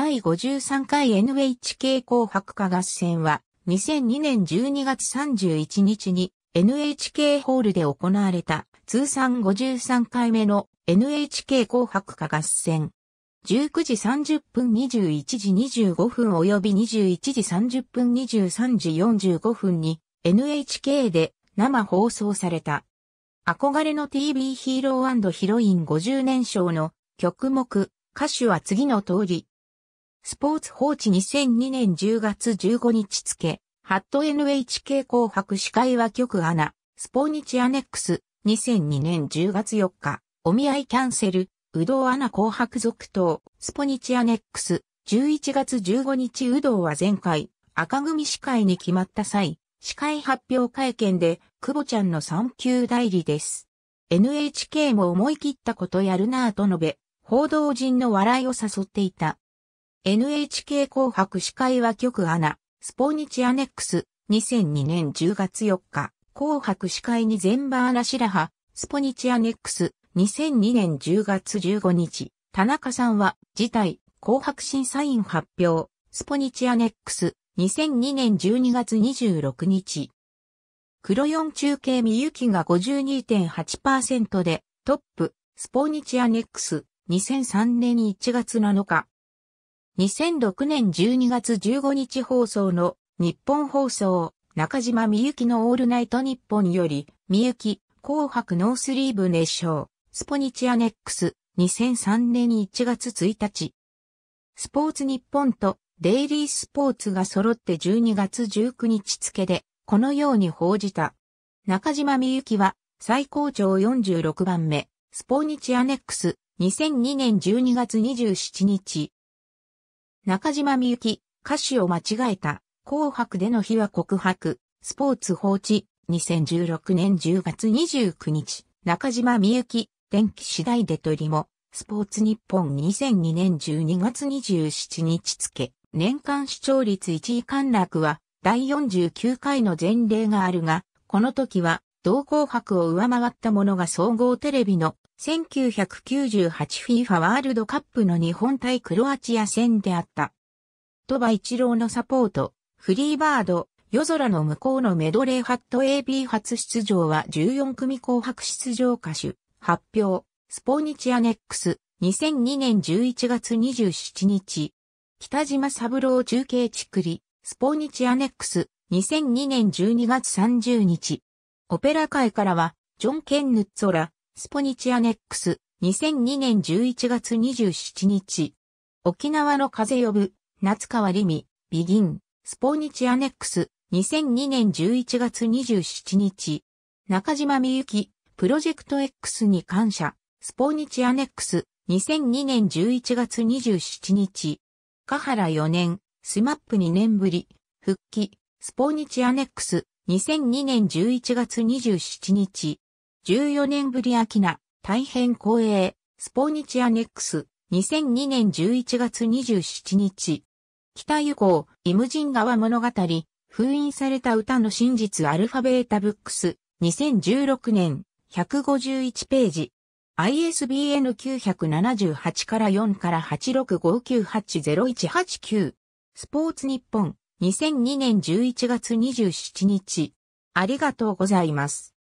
第53回 NHK 紅白歌合戦は2002年12月31日に NHK ホールで行われた通算53回目の NHK 紅白歌合戦。19時30分21時25分及び21時30分23時45分に NHK で生放送された。憧れの TV ヒーローヒロイン50年賞の曲目、歌手は次の通り、スポーツ報知2002年10月15日付、ハット NHK 紅白司会は局アナ、スポニチアネックス、2002年10月4日、お見合いキャンセル、うどうアナ紅白続投、スポニチアネックス、11月15日うどうは前回、赤組司会に決まった際、司会発表会見で、久保ちゃんの3級代理です。NHK も思い切ったことやるなぁと述べ、報道陣の笑いを誘っていた。NHK 紅白司会は局アナ、スポニチアネックス、2002年10月4日、紅白司会に全場アナ白羽、スポニチアネックス、2002年10月15日、田中さんは、事態、紅白審査員発表、スポニチアネックス、2002年12月26日。黒4中継みゆきが52.8%で、トップ、スポニチアネックス、2003年1月7日。2006年12月15日放送の日本放送中島みゆきのオールナイト日本よりみゆき紅白ノースリーブ熱唱スポニチアネックス2003年1月1日スポーツ日本とデイリースポーツが揃って12月19日付でこのように報じた中島みゆきは最高潮46番目スポニチアネックス2002年12月27日中島みゆき、歌詞を間違えた、紅白での日は告白、スポーツ放置、2016年10月29日、中島みゆき、天気次第でとりも、スポーツ日本2002年12月27日付、年間視聴率1位陥落は、第49回の前例があるが、この時は、同紅白を上回ったものが総合テレビの 1998FIFA ワールドカップの日本対クロアチア戦であった。鳥羽一郎のサポート、フリーバード、夜空の向こうのメドレーハット AB 初出場は14組紅白出場歌手、発表、スポーニチアネックス、2002年11月27日。北島三郎中継地区リ、スポーニチアネックス、2002年12月30日。オペラ界からは、ジョン・ケンヌッツォラ、スポニチアネックス、2002年11月27日。沖縄の風呼ぶ、夏川りみ、ビギン、スポニチアネックス、2002年11月27日。中島みゆき、プロジェクト X に感謝、スポニチアネックス、2002年11月27日。ハ原4年、スマップ2年ぶり、復帰、スポニチアネックス、2002年11月27日。14年ぶり秋名、大変光栄、スポニチアネックス、2002年11月27日。北ゆこイムジン川物語、封印された歌の真実アルファベータブックス、2016年、151ページ。ISBN 978から4から865980189。スポーツ日本、2002年11月27日。ありがとうございます。